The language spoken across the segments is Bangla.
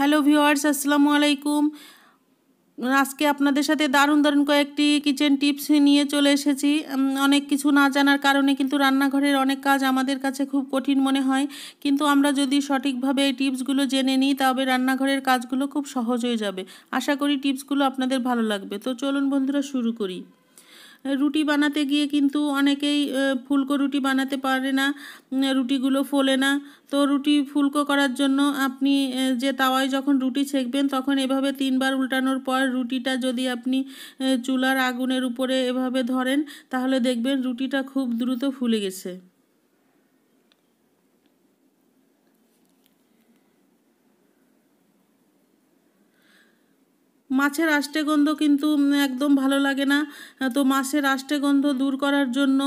হ্যালো ভিওয়ার্স আসসালামু আলাইকুম আজকে আপনাদের সাথে দারুণ দারুণ কয়েকটি কিচেন টিপস নিয়ে চলে এসেছি অনেক কিছু না জানার কারণে কিন্তু রান্নাঘরের অনেক কাজ আমাদের কাছে খুব কঠিন মনে হয় কিন্তু আমরা যদি সঠিকভাবে এই টিপসগুলো জেনে নিই তবে রান্নাঘরের কাজগুলো খুব সহজ হয়ে যাবে আশা করি টিপসগুলো আপনাদের ভালো লাগবে তো চলুন বন্ধুরা শুরু করি রুটি বানাতে গিয়ে কিন্তু অনেকেই ফুলকো রুটি বানাতে পারে না রুটিগুলো ফোলে না তো রুটি ফুলকো করার জন্য আপনি যে তাওয়ায় যখন রুটি ছেঁকবেন তখন এভাবে তিনবার উল্টানোর পর রুটিটা যদি আপনি চুলার আগুনের উপরে এভাবে ধরেন তাহলে দেখবেন রুটিটা খুব দ্রুত ফুলে গেছে মাছের আষ্টে গন্ধ কিন্তু একদম ভালো লাগে না তো মাছের আষ্টে গন্ধ দূর করার জন্য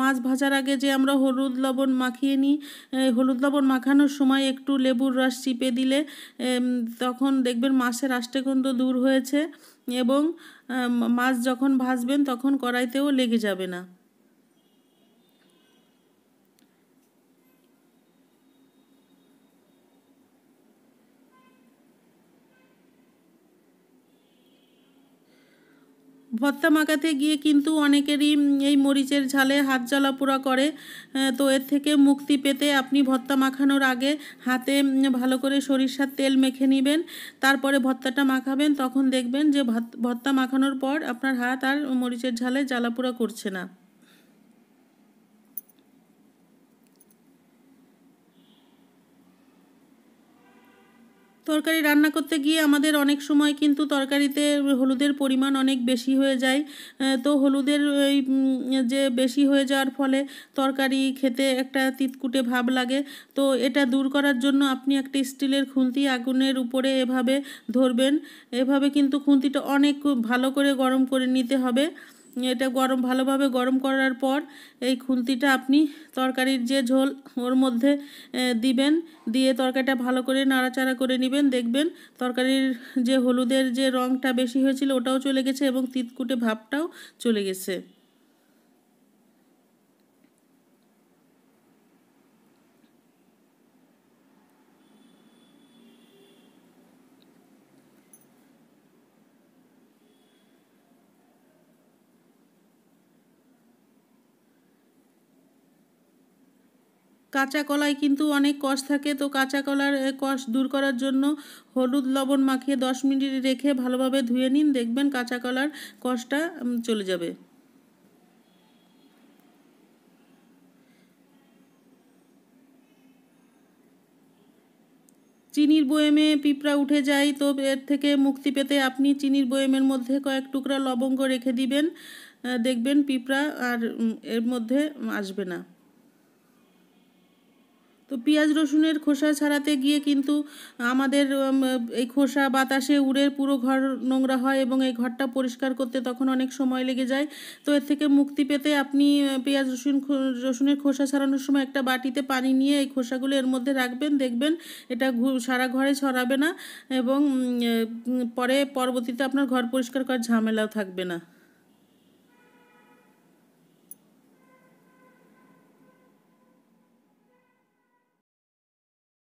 মাছ ভাজার আগে যে আমরা হলুদ লবণ মাখিয়ে নিই হলুদ লবণ মাখানোর সময় একটু লেবুর রস চিপে দিলে তখন দেখবেন মাছের আষ্টে গন্ধ দূর হয়েছে এবং মাছ যখন ভাজবেন তখন কড়াইতেও লেগে যাবে না ভর্তা মাখাতে গিয়ে কিন্তু অনেকেরই এই মরিচের ঝালে হাত জ্বালা পোড়া করে তো এর থেকে মুক্তি পেতে আপনি ভর্তা মাখানোর আগে হাতে ভালো করে সরিষার তেল মেখে নেবেন তারপরে ভর্তাটা মাখাবেন তখন দেখবেন যে ভর্তা মাখানোর পর আপনার হাত আর মরিচের ঝালে জ্বালা পোড়া করছে না তরকারি রান্না করতে গিয়ে আমাদের অনেক সময় কিন্তু তরকারিতে হলুদের পরিমাণ অনেক বেশি হয়ে যায় তো হলুদের ওই যে বেশি হয়ে যাওয়ার ফলে তরকারি খেতে একটা তিতকুটে ভাব লাগে তো এটা দূর করার জন্য আপনি একটা স্টিলের খুন্তি আগুনের উপরে এভাবে ধরবেন এভাবে কিন্তু খুন্তিটা অনেক ভালো করে গরম করে নিতে হবে এটা গরম ভালোভাবে গরম করার পর এই খুন্তিটা আপনি তরকারির যে ঝোল ওর মধ্যে দিবেন দিয়ে তরকারিটা ভালো করে নাড়াচাড়া করে নেবেন দেখবেন তরকারির যে হলুদের যে রঙটা বেশি হয়েছিল ওটাও চলে গেছে এবং তিতকুটে ভাবটাও চলে গেছে কাঁচা কলায় কিন্তু অনেক কষ থাকে তো কাঁচা কলার কষ দূর করার জন্য হলুদ লবণ মাখিয়ে দশ মিনিট রেখে ভালোভাবে ধুয়ে নিন দেখবেন কাঁচা কলার কষটা চলে যাবে চিনির বয়েমে পিঁপড়া উঠে যায় তো এর থেকে মুক্তি পেতে আপনি চিনির বয়েমের মধ্যে কয়েক টুকরা লবঙ্গ রেখে দিবেন দেখবেন পিঁপড়া আর এর মধ্যে আসবে না তো পেঁয়াজ রসুনের খোসা ছাড়াতে গিয়ে কিন্তু আমাদের এই খোসা বাতাসে উড়ে পুরো ঘর নোংরা হয় এবং এই ঘরটা পরিষ্কার করতে তখন অনেক সময় লেগে যায় তো এর থেকে মুক্তি পেতে আপনি পেঁয়াজ রসুন রসুনের খোসা ছাড়ানোর সময় একটা বাটিতে পানি নিয়ে এই খোসাগুলো এর মধ্যে রাখবেন দেখবেন এটা সারা ঘরে ছড়াবে না এবং পরে পরবর্তীতে আপনার ঘর পরিষ্কার করার ঝামেলাও থাকবে না